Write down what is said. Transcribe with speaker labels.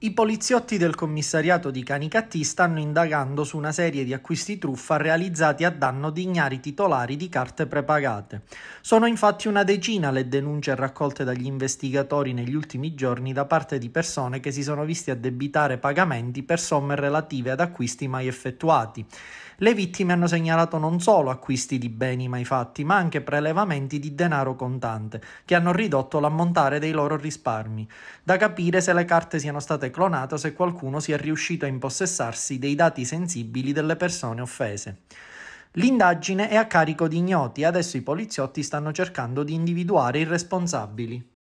Speaker 1: I poliziotti del commissariato di Canicattì stanno indagando su una serie di acquisti truffa realizzati a danno di ignari titolari di carte prepagate. Sono infatti una decina le denunce raccolte dagli investigatori negli ultimi giorni da parte di persone che si sono visti addebitare pagamenti per somme relative ad acquisti mai effettuati. Le vittime hanno segnalato non solo acquisti di beni mai fatti, ma anche prelevamenti di denaro contante, che hanno ridotto l'ammontare dei loro risparmi. Da capire se le carte siano state e clonata se qualcuno sia riuscito a impossessarsi dei dati sensibili delle persone offese. L'indagine è a carico di ignoti e adesso i poliziotti stanno cercando di individuare i responsabili.